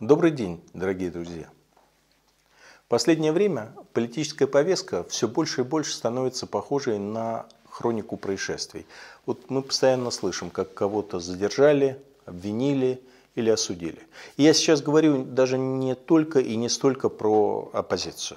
Добрый день, дорогие друзья. В последнее время политическая повестка все больше и больше становится похожей на хронику происшествий. Вот мы постоянно слышим, как кого-то задержали, обвинили или осудили. И я сейчас говорю даже не только и не столько про оппозицию.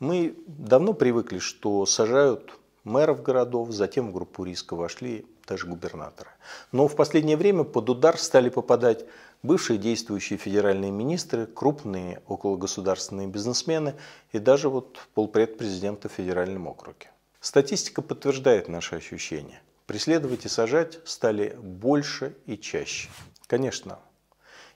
Мы давно привыкли, что сажают мэров городов, затем в группу риска вошли даже губернаторы. Но в последнее время под удар стали попадать бывшие действующие федеральные министры, крупные окологосударственные бизнесмены и даже вот полпред президента в федеральном округе. Статистика подтверждает наши ощущения. Преследовать и сажать стали больше и чаще. Конечно,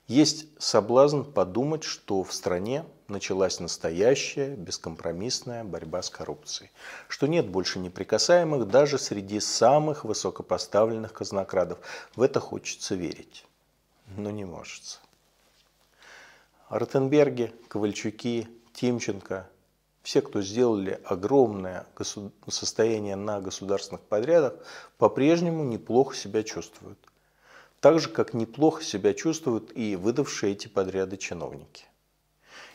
есть соблазн подумать, что в стране началась настоящая бескомпромиссная борьба с коррупцией, что нет больше неприкасаемых даже среди самых высокопоставленных казнокрадов. В это хочется верить, но не может. Ротенберги, Ковальчуки, Тимченко, все, кто сделали огромное состояние на государственных подрядах, по-прежнему неплохо себя чувствуют так же как неплохо себя чувствуют и выдавшие эти подряды чиновники.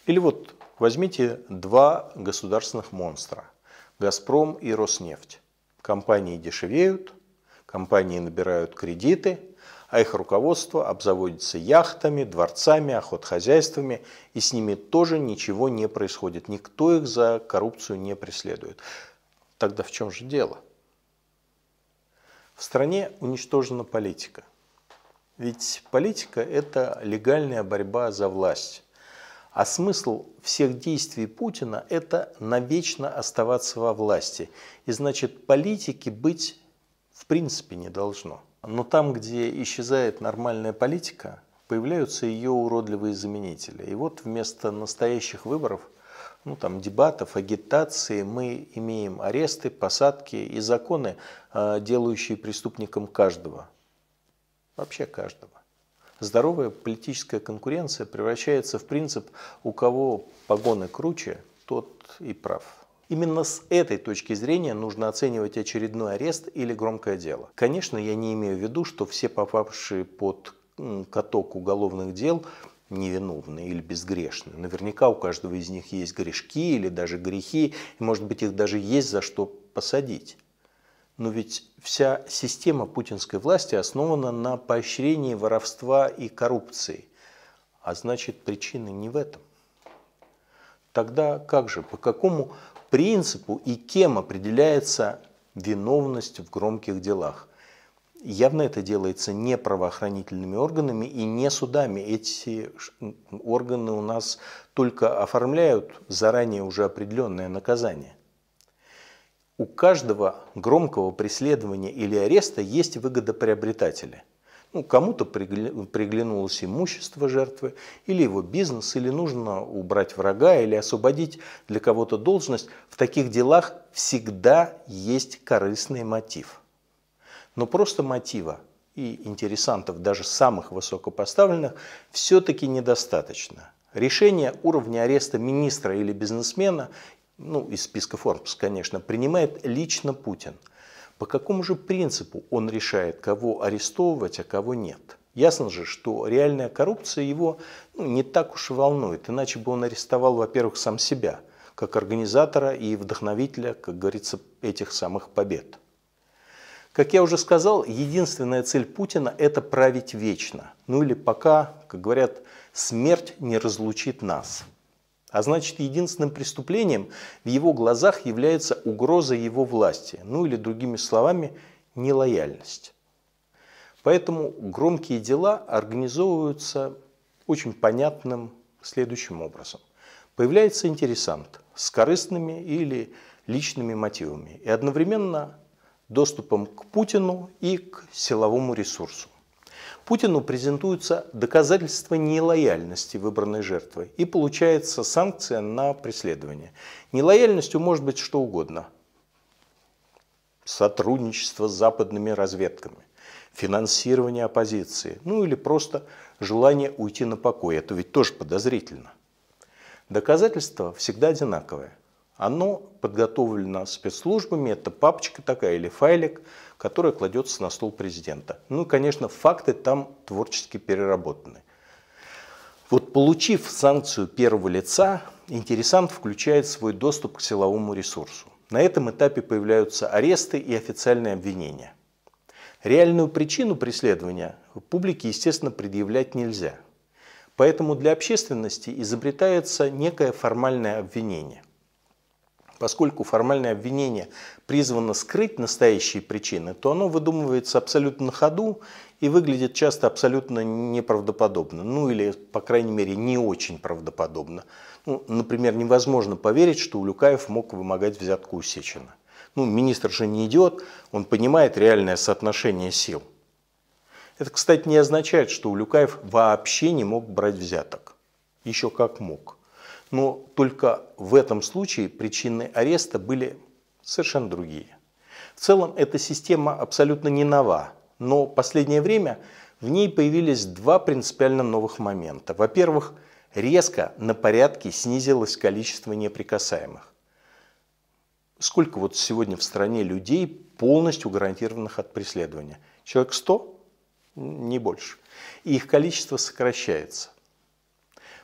Или вот возьмите два государственных монстра – «Газпром» и «Роснефть». Компании дешевеют, компании набирают кредиты, а их руководство обзаводится яхтами, дворцами, охотхозяйствами, и с ними тоже ничего не происходит. Никто их за коррупцию не преследует. Тогда в чем же дело? В стране уничтожена политика – ведь политика – это легальная борьба за власть. А смысл всех действий Путина – это навечно оставаться во власти. И значит, политики быть в принципе не должно. Но там, где исчезает нормальная политика, появляются ее уродливые заменители. И вот вместо настоящих выборов, ну там дебатов, агитации, мы имеем аресты, посадки и законы, а, делающие преступником каждого – Вообще каждого. Здоровая политическая конкуренция превращается в принцип «у кого погоны круче, тот и прав». Именно с этой точки зрения нужно оценивать очередной арест или громкое дело. Конечно, я не имею в виду, что все попавшие под каток уголовных дел невиновны или безгрешны. Наверняка у каждого из них есть грешки или даже грехи, и, может быть, их даже есть за что посадить. Но ведь вся система путинской власти основана на поощрении воровства и коррупции. А значит, причины не в этом. Тогда как же, по какому принципу и кем определяется виновность в громких делах? Явно это делается не правоохранительными органами и не судами. Эти органы у нас только оформляют заранее уже определенное наказание. У каждого громкого преследования или ареста есть выгодоприобретатели. Ну, кому-то приглянулось имущество жертвы, или его бизнес, или нужно убрать врага, или освободить для кого-то должность. В таких делах всегда есть корыстный мотив. Но просто мотива и интересантов, даже самых высокопоставленных, все-таки недостаточно. Решение уровня ареста министра или бизнесмена ну, из списка Forbes, конечно, принимает лично Путин. По какому же принципу он решает, кого арестовывать, а кого нет? Ясно же, что реальная коррупция его ну, не так уж и волнует, иначе бы он арестовал, во-первых, сам себя, как организатора и вдохновителя, как говорится, этих самых побед. Как я уже сказал, единственная цель Путина – это править вечно. Ну или пока, как говорят, смерть не разлучит нас – а значит, единственным преступлением в его глазах является угроза его власти, ну или другими словами, нелояльность. Поэтому громкие дела организовываются очень понятным следующим образом. Появляется интересант с корыстными или личными мотивами и одновременно доступом к Путину и к силовому ресурсу. Путину презентуются доказательства нелояльности выбранной жертвы и получается санкция на преследование. Нелояльностью может быть что угодно. Сотрудничество с западными разведками, финансирование оппозиции, ну или просто желание уйти на покой. Это ведь тоже подозрительно. Доказательства всегда одинаковые – оно подготовлено спецслужбами, это папочка такая или файлик, которая кладется на стол президента. Ну и, конечно, факты там творчески переработаны. Вот получив санкцию первого лица, интересант включает свой доступ к силовому ресурсу. На этом этапе появляются аресты и официальные обвинения. Реальную причину преследования публике, естественно, предъявлять нельзя. Поэтому для общественности изобретается некое формальное обвинение. Поскольку формальное обвинение призвано скрыть настоящие причины, то оно выдумывается абсолютно на ходу и выглядит часто абсолютно неправдоподобно. Ну или, по крайней мере, не очень правдоподобно. Ну, например, невозможно поверить, что Улюкаев мог вымогать взятку у Сечина. Ну, министр же не идет, он понимает реальное соотношение сил. Это, кстати, не означает, что Улюкаев вообще не мог брать взяток. Еще как мог. Но только в этом случае причины ареста были совершенно другие. В целом эта система абсолютно не нова, но в последнее время в ней появились два принципиально новых момента. Во-первых, резко на порядке снизилось количество неприкасаемых. Сколько вот сегодня в стране людей, полностью гарантированных от преследования? Человек 100? Не больше. И их количество сокращается.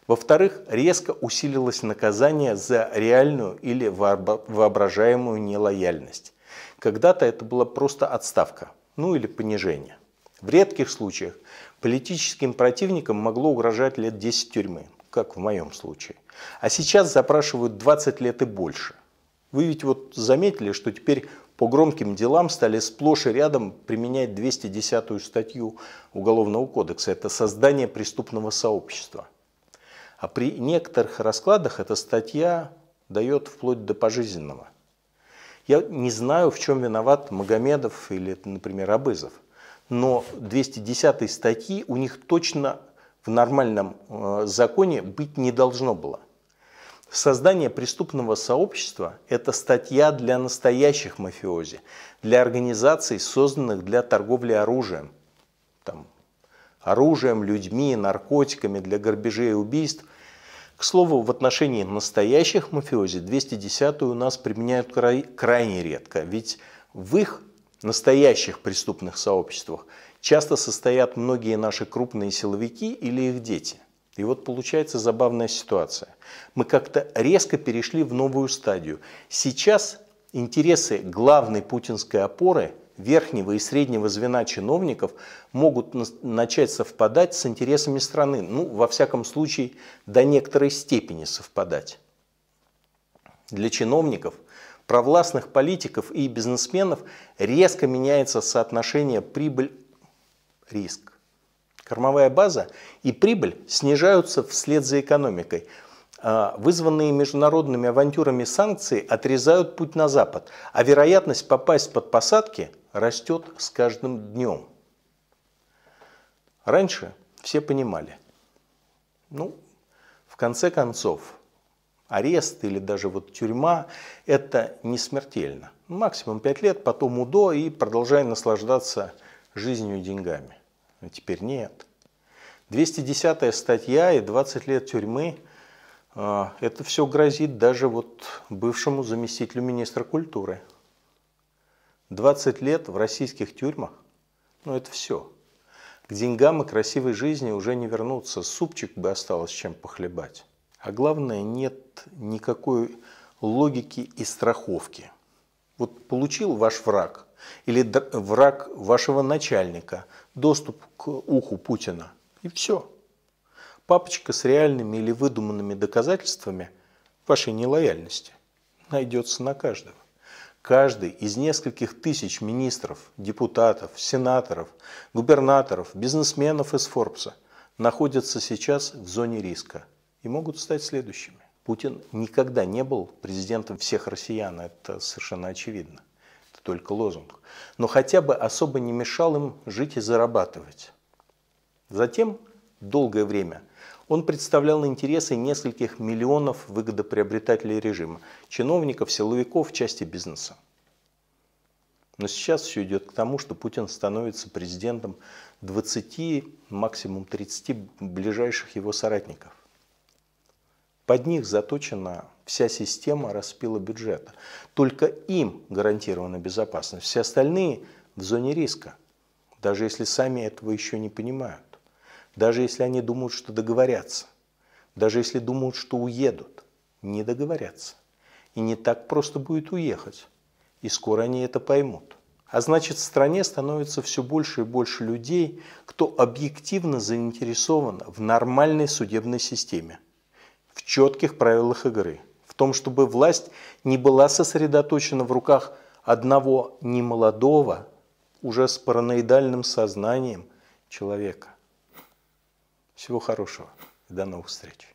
Во-вторых, резко усилилось наказание за реальную или воображаемую нелояльность. Когда-то это была просто отставка, ну или понижение. В редких случаях политическим противникам могло угрожать лет 10 тюрьмы, как в моем случае. А сейчас запрашивают 20 лет и больше. Вы ведь вот заметили, что теперь по громким делам стали сплошь и рядом применять 210-ю статью Уголовного кодекса. Это создание преступного сообщества. А при некоторых раскладах эта статья дает вплоть до пожизненного. Я не знаю, в чем виноват Магомедов или, например, Абызов, но 210 статьи у них точно в нормальном э, законе быть не должно было. Создание преступного сообщества – это статья для настоящих мафиози, для организаций, созданных для торговли оружием. Там, оружием, людьми, наркотиками, для грабежей и убийств. К слову, в отношении настоящих мафиози 210-ю у нас применяют край, крайне редко, ведь в их настоящих преступных сообществах часто состоят многие наши крупные силовики или их дети. И вот получается забавная ситуация. Мы как-то резко перешли в новую стадию. Сейчас интересы главной путинской опоры – верхнего и среднего звена чиновников могут начать совпадать с интересами страны, ну, во всяком случае, до некоторой степени совпадать. Для чиновников, провластных политиков и бизнесменов резко меняется соотношение прибыль-риск. Кормовая база и прибыль снижаются вслед за экономикой а, – вызванные международными авантюрами санкции отрезают путь на Запад, а вероятность попасть под посадки растет с каждым днем. Раньше все понимали, ну, в конце концов, арест или даже вот тюрьма – это не смертельно. Максимум 5 лет, потом УДО и продолжай наслаждаться жизнью и деньгами. Но а теперь нет. 210-я статья и 20 лет тюрьмы а, – это все грозит даже вот бывшему заместителю министра культуры 20 лет в российских тюрьмах, ну это все. К деньгам и красивой жизни уже не вернуться, супчик бы осталось чем похлебать. А главное, нет никакой логики и страховки. Вот получил ваш враг или враг вашего начальника доступ к уху Путина, и все. Папочка с реальными или выдуманными доказательствами вашей нелояльности найдется на каждого. Каждый из нескольких тысяч министров, депутатов, сенаторов, губернаторов, бизнесменов из Форбса находятся сейчас в зоне риска и могут стать следующими. Путин никогда не был президентом всех россиян, это совершенно очевидно. Это только лозунг. Но хотя бы особо не мешал им жить и зарабатывать. Затем долгое время – он представлял интересы нескольких миллионов выгодоприобретателей режима, чиновников, силовиков части бизнеса. Но сейчас все идет к тому, что Путин становится президентом 20, максимум 30 ближайших его соратников. Под них заточена вся система распила бюджета. Только им гарантирована безопасность. Все остальные в зоне риска, даже если сами этого еще не понимают. Даже если они думают, что договорятся, даже если думают, что уедут, не договорятся. И не так просто будет уехать. И скоро они это поймут. А значит, в стране становится все больше и больше людей, кто объективно заинтересован в нормальной судебной системе, в четких правилах игры, в том, чтобы власть не была сосредоточена в руках одного немолодого, уже с параноидальным сознанием человека. Всего хорошего. До новых встреч.